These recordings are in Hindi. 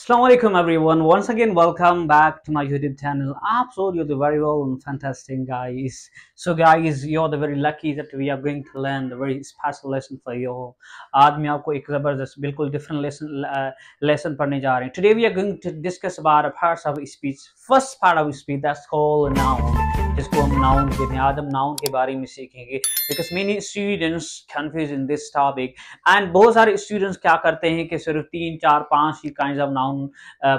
Assalamualaikum everyone once again welcome back to my youtube channel I hope you're very well and fantastic guys so guys you're the very lucky that we are going to learn the very special lesson for you आज मैं आपको एक जबरदस्त different lesson uh, lesson today we are going to discuss about a part of speech first part of speech that's called noun जिसको हम नाउन कहते हैं नाउन के बारे में सीखेंगे because many students confuse in this topic and बहुत सारे स्टूडेंट्स क्या करते हैं कि सिर्फ तीन चार पांच ही काइंड ऑफ नाउन डाउन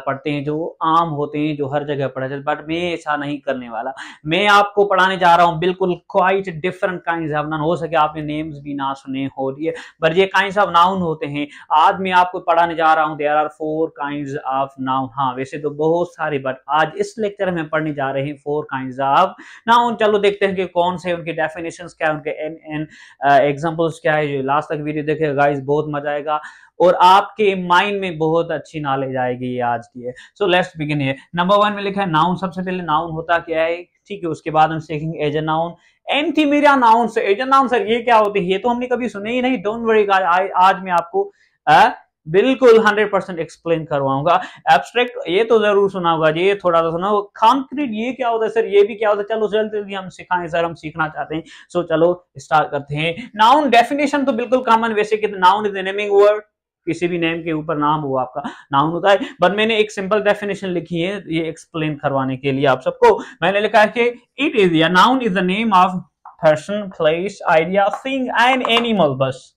पढ़ते हैं जो आम होते हैं जो हर जगह पढ़ा जाता बट मैं ऐसा नहीं करने वाला मैं आपको पढ़ाने जा रहा हूँ बिल्कुल quite different kind of noun हो सके आपने नेम्स भी ना सुने हो रही है बट ये काइंड ऑफ नाउन होते हैं आज मैं आपको पढ़ाने जा रहा हूँ there are four kind of noun हाँ वैसे तो बहुत सारे बट आज इस लेक्चर में पढ़ने जा रहे हैं फोर काइंड ऑफ नाउन चलो देखते हैं कि कौन से उनके डेफिनेशन क्या है उनके एन एन एग्जाम्पल्स क्या है लास्ट तक वीडियो देखेगा गाइज बहुत मजा आएगा और आपके माइंड में बहुत अच्छी नॉलेज आएगी आज की है सो लेट्स बिगिन ये नंबर वन में लिखा है नाउन सबसे पहले नाउन होता क्या है ठीक है उसके बाद हम सीखेंगे as a noun anthimeria noun से एज ए नाउन सर ये क्या होती है ये तो हमने कभी सुने ही नहीं डोंट वरी आज मैं आपको आ, बिल्कुल 100 परसेंट एक्सप्लेन करवाऊंगा एब्स्ट्रैक्ट ये तो जरूर सुना होगा ये थोड़ा सा सुना कॉन्क्रीट ये क्या होता है सर ये भी क्या होता है चलो जल्दी जल्दी हम सिखाएं सर हम सीखना चाहते हैं सो चलो स्टार्ट करते हैं नाउन डेफिनेशन तो बिल्कुल कॉमन वैसे कि नाउन इज नेमिंग वर्ड किसी भी नेम के ऊपर नाम हुआ आपका नाउन होता है बट मैंने एक सिंपल डेफिनेशन लिखी है ये एक्सप्लेन करवाने के लिए आप सबको मैंने लिखा है कि इट इज या noun is the name of person place idea thing and animal बस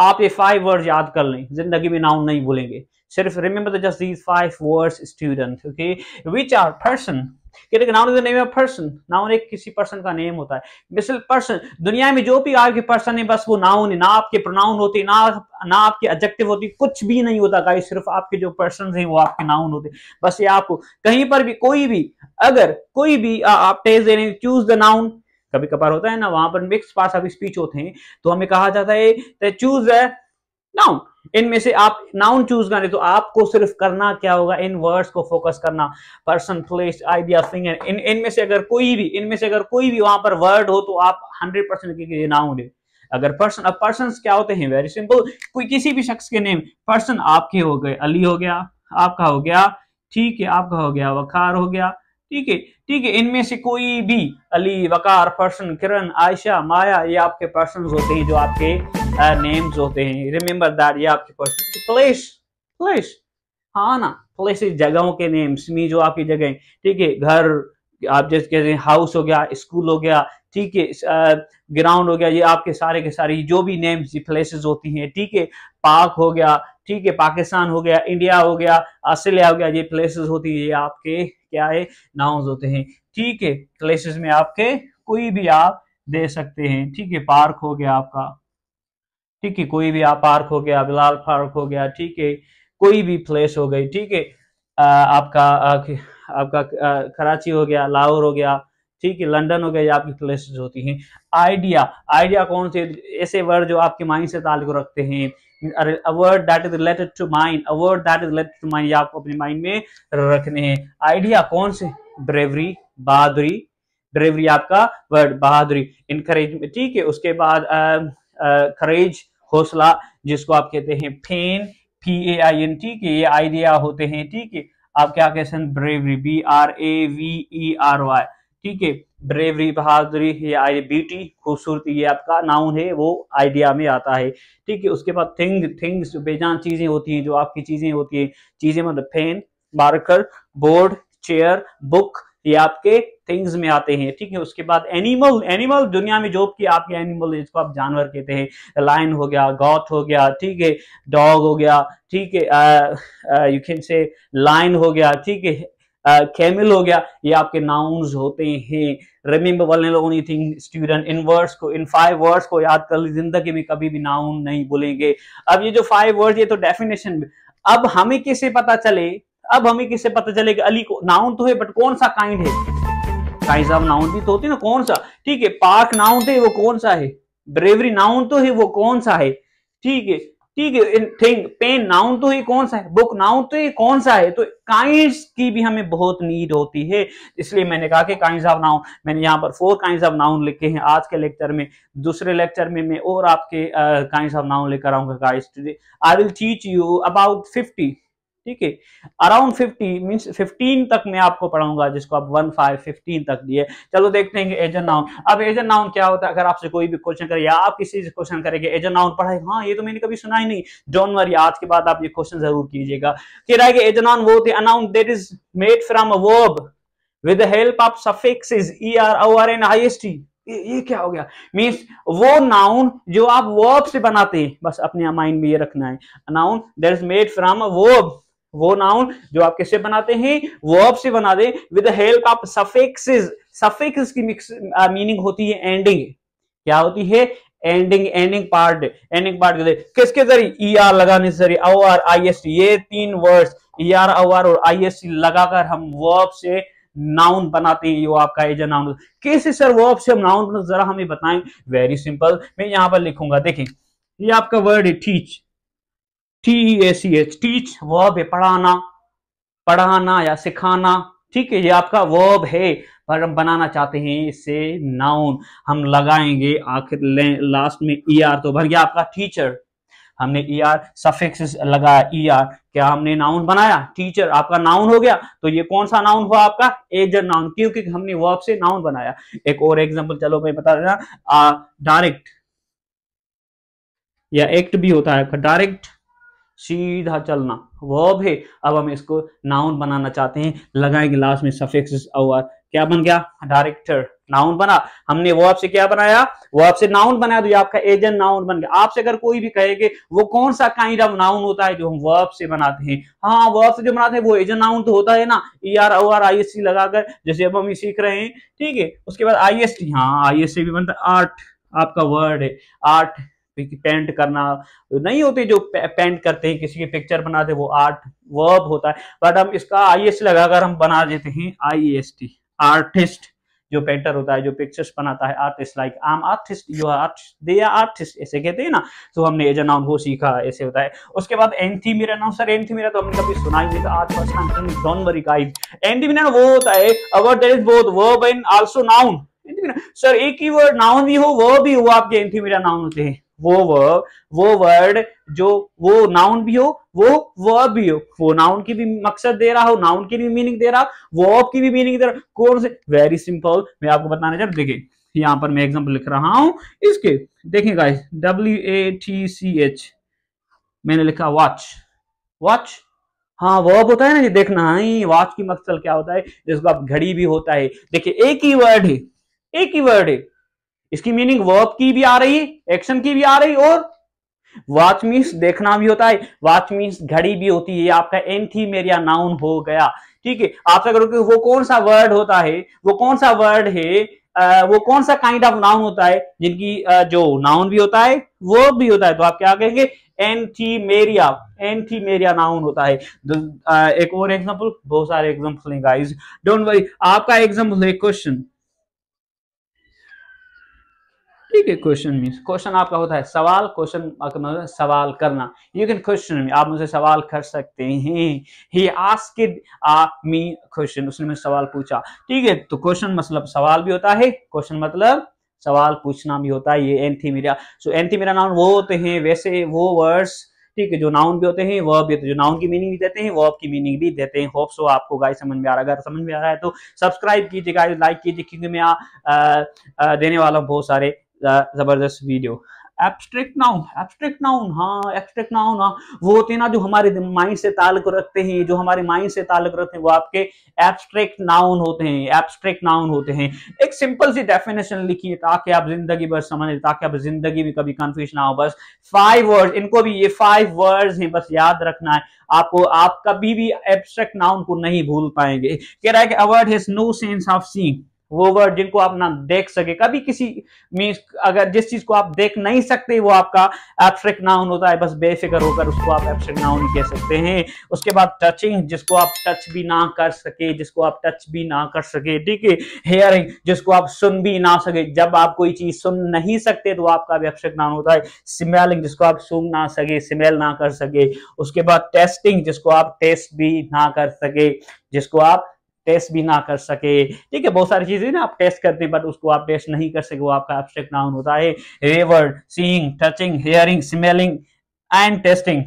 आप ये फाइव वर्ड याद कर लें जिंदगी में नाउन नहीं भूलेंगे सिर्फ remember just these five words student okay which are person कहते noun is name person noun एक किसी पर्सन का नेम होता है मिसल पर्सन दुनिया में जो भी आपके पर्सन है बस वो नाउन है ना आपके प्रोनाउन होते ना ना आपके ऑब्जेक्टिव होती कुछ भी नहीं होता गाइस सिर्फ आपके जो पर्सन हैं वो आपके नाउन होते बस ये आपको कहीं पर भी कोई भी अगर कोई भी आप टेस्ट दे रहे चूज द नाउन कभी कभार होता है ना वहां पर मिक्स पास ऑफ स्पीच होते हैं तो हमें कहा जाता है चूज है नाउन इनमें से आप नाउन चूज करें तो आपको सिर्फ करना क्या होगा इन वर्ड्स को फोकस करना पर्सन प्लेस आइडिया थिंग इन इनमें से अगर कोई भी इनमें से अगर कोई भी वहां पर वर्ड हो तो आप हंड्रेड परसेंट नाउन दे अगर पर्सन अब पर्सन क्या होते हैं वेरी सिंपल कोई किसी भी शख्स के नेम पर्सन आपके हो गए अली हो गया आपका हो गया ठीक है आपका हो गया वखार हो गया ठीक है ठीक है इनमें से कोई भी अली वकार पर्सन किरण आयशा माया ये आपके पर्सन होते हैं जो आपके नेम्स होते हैं रिमेम्बर दैट ये आपके पर्सन प्लेस प्लेस हाँ ना प्लेस जगहों के नेम्स मी जो आपकी जगह ठीक है घर आप जैसे कहते हैं हाउस हो गया स्कूल हो गया ठीक है ग्राउंड हो गया ये आपके सारे के सारे जो भी नेम्स प्लेसेस होती हैं ठीक है पाक हो गया ठीक है पाकिस्तान हो गया इंडिया हो गया ऑस्ट्रेलिया हो गया ये प्लेसेस होती है ये आपके क्या है नाउन्स होते हैं ठीक है प्लेसेस में आपके कोई भी आप दे सकते हैं ठीक है पार्क हो गया आपका ठीक है कोई भी आप पार्क हो गया बिलाल पार्क हो गया ठीक है कोई भी प्लेस हो गई ठीक है आपका आपका कराची हो गया लाहौर हो गया ठीक है लंदन हो गया आपकी प्लेसेस होती हैं आइडिया आइडिया कौन से ऐसे वर्ड जो आपके माइंड से ताल्लुक रखते हैं a word that is related to mind a word that is related to mind आपको अपने माइंड में रखने हैं आइडिया कौन से ब्रेवरी बहादुरी ब्रेवरी आपका वर्ड बहादुरी इनकरेज ठीक है उसके बाद करेज हौसला जिसको आप कहते हैं फेन पी ए आई एन ठीक है ये आइडिया होते हैं ठीक है आप क्या कहते हैं bravery B R A V E R Y ठीक है ब्रेवरी बहादुरी आई ब्यूटी खूबसूरती ये आपका नाउन है वो आइडिया में आता है ठीक है उसके बाद थिंग थिंग्स बेजान चीजें होती हैं जो आपकी चीजें होती हैं चीजें मतलब fan marker board chair book ये आपके थिंग्स में आते हैं ठीक है उसके बाद एनिमल एनिमल दुनिया में जो कि आपके एनिमल जिसको आप जानवर कहते हैं लाइन हो गया गॉथ हो गया ठीक है डॉग हो गया ठीक है यू कैन से लाइन हो गया ठीक है कैमिल हो गया ये आपके नाउन्स होते हैं रिमेम्बर वाले लोग स्टूडेंट इन वर्ड्स को इन फाइव वर्ड्स को याद कर ली जिंदगी में कभी भी नाउन नहीं बोलेंगे अब ये जो फाइव वर्ड ये तो डेफिनेशन अब हमें किसे पता चले अब हमें किसे पता चले कि अली को नाउन तो है बट कौन सा काइंड है काइंड साहब नाउन भी तो होती ना कौन सा ठीक है पार्क नाउन थे वो कौन सा है ब्रेवरी नाउन तो है वो कौन सा है ठीक है ठीक है थिंग पेन नाउन तो ही कौन सा है बुक नाउन तो ही कौन सा है तो काइंड की भी हमें बहुत नीड होती है इसलिए मैंने कहा कि काइंड ऑफ नाउन मैंने यहाँ पर फोर काइंड ऑफ नाउन लिखे हैं आज के लेक्चर में दूसरे लेक्चर में मैं और आपके काइंड ऑफ नाउन लेकर आऊंगा I will teach you about fifty ठीक है अराउंड फिफ्टी मीन्स फिफ्टीन तक मैं आपको पढ़ाऊंगा जिसको आप वन फाइव फिफ्टीन तक दिए चलो देखते हैं एजन नाउन अब एजन नाउन क्या होता है अगर आपसे कोई भी क्वेश्चन करे या आप किसी से क्वेश्चन करेंगे एजेंट नाउन पढ़ाए हाँ ये तो मैंने कभी सुना ही नहीं डोंट वरी आज के बाद आप ये क्वेश्चन जरूर कीजिएगा कह रहा है कि नाउन वो होते a noun that is made from a verb with help of is E R O R N I S T ये क्या हो गया मीन्स वो नाउन जो आप वर्ब से बनाते हैं बस अपने माइंड में ये रखना है noun there is made from a verb वो नाउन जो आप किससे बनाते हैं वर्ब से बना दें with help of suffixes suffix की मीनिंग होती है एंडिंग क्या होती है ending ending part ending part के किसके जरिए ई e आर लगाने से जरिए O R I S T ये तीन words E R O R और आई एस टी लगाकर हम वर्ब से नाउन बनाते हैं ये आपका एज नाउन कैसे सर वर्ब से हम नाउन जरा हमें बताएं वेरी सिंपल मैं यहां पर लिखूंगा देखिए ये आपका वर्ड है teach T A C H teach verb है पढ़ाना पढ़ाना या सिखाना ठीक है ये आपका वर्ब है पर हम बनाना चाहते हैं इसे नाउन हम लगाएंगे आखिर लास्ट में ई e आर तो भर गया आपका टीचर हमने ई आर सफिक्स लगाया ई e आर क्या हमने नाउन बनाया टीचर आपका नाउन हो गया तो ये कौन सा नाउन हुआ आपका एजर नाउन क्योंकि हमने वर्ब से नाउन बनाया एक और एग्जांपल चलो मैं बता देना डायरेक्ट या एक्ट भी होता है डायरेक्ट सीधा चलना वर्ब है अब हम इसको नाउन बनाना चाहते हैं लगाएंगे लास्ट में सफेक्स और क्या बन गया डायरेक्टर नाउन बना हमने वो आपसे क्या बनाया वो आपसे नाउन बनाया तो ये आपका एजेंट नाउन बन गया आपसे अगर कोई भी कहेगे वो कौन सा काइंड ऑफ नाउन होता है जो हम वर्ब से बनाते हैं हाँ वर्ब से जो बनाते हैं वो एजेंट नाउन तो होता है ना E R O R I S C लगाकर जैसे अब हम ये सीख रहे हैं ठीक है उसके बाद आई एस टी हाँ आई एस टी भी बनता है आर्ट आपका वर्ड है आर्ट पेंट करना नहीं होती जो पेंट करते हैं किसी की पिक्चर बनाते वो आर्ट वर्ब होता है बट हम इसका आई एस लगाकर हम बना देते हैं आई एस टी आर्टिस्ट जो पेंटर होता है जो पिक्चर्स बनाता है artist like am artist you are artist they are artist ऐसे कहते हैं ना तो हमने एज नाउन वो सीखा ऐसे होता है उसके बाद एंथी मेरा नाम सर एंथी मेरा तो हमने कभी सुना ही नहीं था आज first time don't worry guys anthimeria वो होता है a word there is both verb and also noun sir एक ही वर्ड नाउन भी हो वर्ब भी हो आपके एंथी मेरा नाउन होते हैं वो वर्ब वो वर्ड जो वो नाउन भी हो वो वर्ब भी हो वो नाउन की भी मकसद दे रहा हो नाउन की भी मीनिंग दे रहा वर्ब की भी मीनिंग दे रहा कौन से वेरी सिंपल मैं आपको बताने जा देखिए यहां पर मैं एग्जांपल लिख रहा हूं इसके देखिए guys W A T C H मैंने लिखा वॉच वॉच हाँ वर्ब होता है ना ये देखना है हाँ, वॉच की मकसद क्या होता है जिसको आप घड़ी भी होता है देखिए एक ही वर्ड है एक ही वर्ड है इसकी मीनिंग वर्ब की भी आ रही एक्शन की भी आ रही और वॉच मीन्स देखना भी होता है वॉच मीन्स घड़ी भी होती है आपका मेरिया नाउन हो गया ठीक है आपसे कि वो कौन सा वर्ड होता है वो कौन सा वर्ड है आ, वो कौन सा काइंड ऑफ नाउन होता है जिनकी आ, जो नाउन भी होता है वो भी होता है तो आप क्या कहेंगे एंथीमेरिया एंथीमेरिया नाउन होता है आ, तो, एक और एग्जांपल बहुत सारे एग्जांपल हैं गाइस डोंट वरी आपका एग्जांपल है क्वेश्चन ठीक है क्वेश्चन मीन क्वेश्चन आपका होता है सवाल क्वेश्चन मतलब सवाल करना यू कैन क्वेश्चन मी आप मुझे सवाल कर सकते हैं ही आस्किड मी क्वेश्चन उसने मुझे सवाल पूछा ठीक है तो क्वेश्चन मतलब सवाल भी होता है क्वेश्चन मतलब सवाल पूछना भी होता है ये एंथी सो एंथी नाउन वो होते हैं वैसे वो वर्ड्स ठीक है जो नाउन भी होते हैं वर्ब भी होते जो नाउन की मीनिंग भी देते हैं वर्ब की मीनिंग भी देते हैं होप सो आपको गाइस समझ में आ रहा है अगर समझ में आ रहा है तो सब्सक्राइब कीजिए गाइस लाइक कीजिए क्योंकि मैं आ, आ, देने वाला हूँ बहुत सारे ज़बरदस्त video abstract noun abstract noun हाँ एब्स्ट्रैक्ट नाउन हाँ वो होते हैं ना जो हमारे माइंड से ताल्लुक रखते हैं जो हमारे माइंड से ताल्लुक रखते हैं वो आपके एब्स्ट्रैक्ट नाउन होते हैं एब्स्ट्रैक्ट नाउन होते हैं एक सिंपल सी डेफिनेशन लिखिए ताकि आप जिंदगी भर समझ ताकि आप जिंदगी में कभी कंफ्यूज ना हो बस फाइव वर्ड इनको भी ये फाइव वर्ड है बस याद रखना है आपको आप कभी भी एब्स्ट्रैक्ट नाउन को नहीं भूल पाएंगे कह रहा है कि a word has no sense of seeing वो वर्ड जिनको आप ना देख सके कभी किसी मीन्स अगर जिस चीज को आप देख नहीं सकते वो आपका एब्स्ट्रैक्ट नाउन होता है बस बेफिक्र होकर उसको आप एब्स्ट्रैक्ट नाउन कह सकते हैं उसके बाद टचिंग जिसको आप टच भी ना कर सके जिसको आप टच भी ना कर सके ठीक है हेयरिंग जिसको आप सुन भी ना सके जब आप कोई चीज सुन नहीं सकते तो आपका भी एब्स्ट्रैक्ट नाउन होता है स्मेलिंग जिसको आप सुन ना सके स्मेल ना कर सके उसके बाद टेस्टिंग जिसको आप टेस्ट भी ना कर सके जिसको आप टेस्ट भी ना कर सके ठीक है बहुत सारी चीजें ना आप टेस्ट करते हैं बट उसको आप टेस्ट नहीं कर सके वो आपका एब्स्ट्रैक्ट नाउन होता है रेवर्ड seeing touching hearing smelling and tasting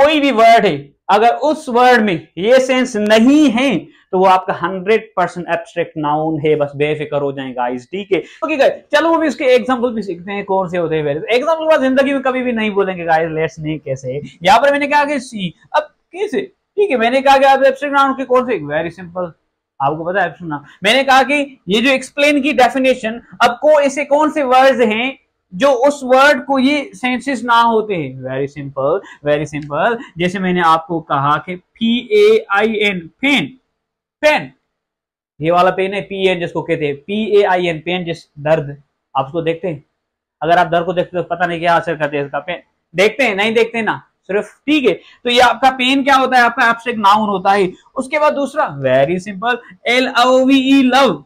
कोई भी वर्ड है अगर उस वर्ड में ये सेंस नहीं है तो वो आपका 100 परसेंट एब्स्ट्रैक्ट नाउन है बस बेफिक्र हो जाएगा इस ठीक है ओके गाइस चलो अभी इसके एग्जांपल भी सीखते हैं कौन से होते हैं वेरियस एग्जांपल जिंदगी में कभी भी नहीं बोलेंगे गाइस लेट्स नहीं कैसे यहां पर मैंने कहा कि सी अब कैसे ठीक है मैंने कहा कि आप एब्स्ट्रैक्ट नाउन के कौन से वेरी सिंपल आपको पता है एब्स्ट्रैक्ट मैंने कहा कि ये जो एक्सप्लेन की डेफिनेशन अब को ऐसे कौन से वर्ड्स हैं जो उस वर्ड को ये सेंसेस ना होते हैं वेरी सिंपल वेरी सिंपल जैसे मैंने आपको कहा कि P A I N pain pain ये वाला पेन है पी एन जिसको कहते हैं P A I N pain जिस दर्द आप उसको देखते हैं अगर आप दर्द को देखते हो तो पता नहीं क्या असर करते हैं इसका पेन देखते हैं नहीं देखते ना सिर्फ ठीक है तो ये आपका पेन क्या होता है आपका एब्स्ट्रैक्ट नाउन होता है उसके बाद दूसरा very simple L O V love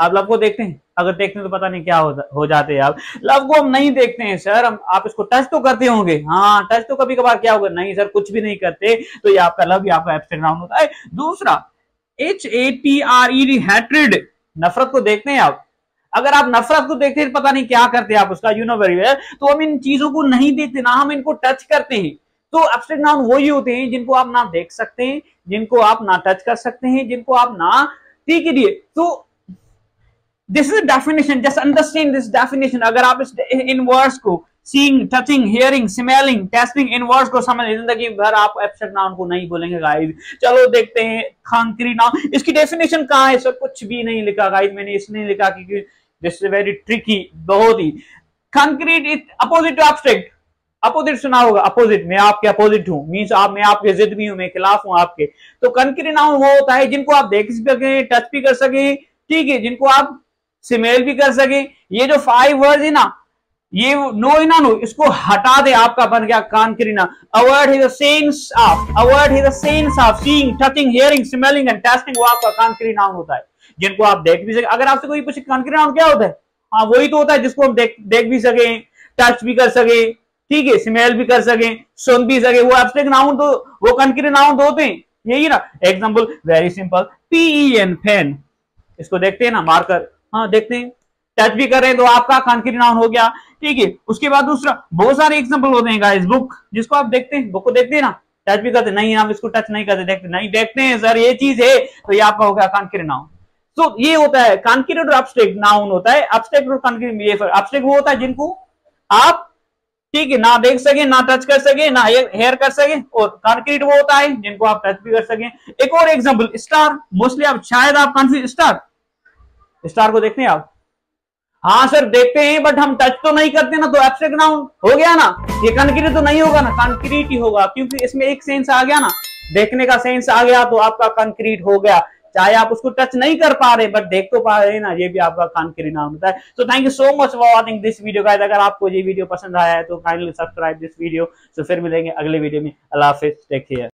आप लव को देखते हैं अगर देखते हैं तो पता नहीं क्या होता हो जाते हैं आप लव को हम नहीं देखते हैं सर हम आप इसको टच तो करते होंगे हाँ टच तो कभी कभार क्या होगा नहीं सर कुछ भी नहीं करते तो ये आपका लव ये आपका एब्स्ट्रैक्ट नाउन होता है दूसरा H A T R E D hatred नफरत को देखते हैं आप अगर आप नफरत को देखते हैं तो पता नहीं क्या करते हैं आप उसका यू नो वेरी वेल तो हम इन चीजों को नहीं देखते ना हम इनको टच करते हैं तो एब्स्ट्रैक्ट नाउन वही होते हैं जिनको आप ना देख सकते हैं जिनको आप ना टच कर सकते हैं जिनको आप ना ठीक है तो this is definition just understand this definition अगर आप इस इन वर्ड्स को seeing touching hearing smelling tasting इन वर्ड्स को समझ जिंदगी भर आप एब्स्ट्रैक्ट नाउन को नहीं बोलेंगे गाइस चलो देखते हैं खांकरी नाउन इसकी डेफिनेशन कहा है सर कुछ भी नहीं लिखा गाइस मैंने इसने लिखा क्योंकि दिस इज वेरी ट्रिकी बहुत ही concrete is opposite to abstract opposite सुना होगा अपोजिट मैं आपके अपोजिट हूं मीन्स आप मैं आपके जिद भी हूं मैं खिलाफ हूं आपके तो कंक्री नाउन वो होता है जिनको आप देख सकें टच भी कर सकें ठीक है जिनको आप सिमेल भी कर सकें ये जो फाइव वर्ड है ना ये नो है ना नो इसको हटा दे आपका बन गया ना a word is sense of a word is sense of seeing touching hearing smelling and tasting वो आपका कानक्री नाउन होता है जिनको आप देख भी सके अगर आपसे कोई पूछे कानक्री नाउन क्या होता है हाँ वही तो होता है जिसको हम देख देख भी सके टच भी कर सके ठीक है स्मेल भी कर सके सुन भी सके वो आपसे नाउन तो वो कंक्रीट नाउन तो होते हैं यही ना example very simple P E N fan इसको देखते हैं ना मार्कर हाँ देखते हैं टच भी कर रहे हैं तो आपका कंक्रीट नाउन हो गया ठीक है उसके बाद दूसरा बहुत सारे एग्जाम्पल होते हैं गाइस बुक जिसको आप देखते हैं बुक को देखते हैं ना टच भी करते नहीं हम इसको टच नहीं करते देखते नहीं देखते हैं सर ये चीज है तो ये आपका हो गया कंक्रीट नाउन तो ये होता है कंक्रीट और अपस्टेक नाउन होता है अपस्टेक और कंक्रीट ये वो होता है जिनको आप ठीक है ना देख सके ना टच कर सके ना हेयर कर सके और कंक्रीट वो होता है जिनको आप टच भी कर सके एक और एग्जांपल स्टार मोस्टली आप शायद आप कन्फ्यूज स्टार स्टार को देखते हैं आप हाँ सर देखते हैं बट हम टच तो नहीं करते ना तो आपसे नाउन हो गया ना ये कंक्रीट तो नहीं होगा ना कंक्रीट ही होगा क्योंकि इसमें एक सेंस आ गया ना देखने का सेंस आ गया तो आपका कंक्रीट हो गया चाहे आप उसको टच नहीं कर पा रहे बट देख तो पा रहे ना ये भी आपका खान के नाम होता है so thank you so much for watching this video का अगर आपको ये वीडियो पसंद आया है तो finally subscribe this video so फिर मिलेंगे अगले वीडियो में अल्लाह हाफिज टेक केयर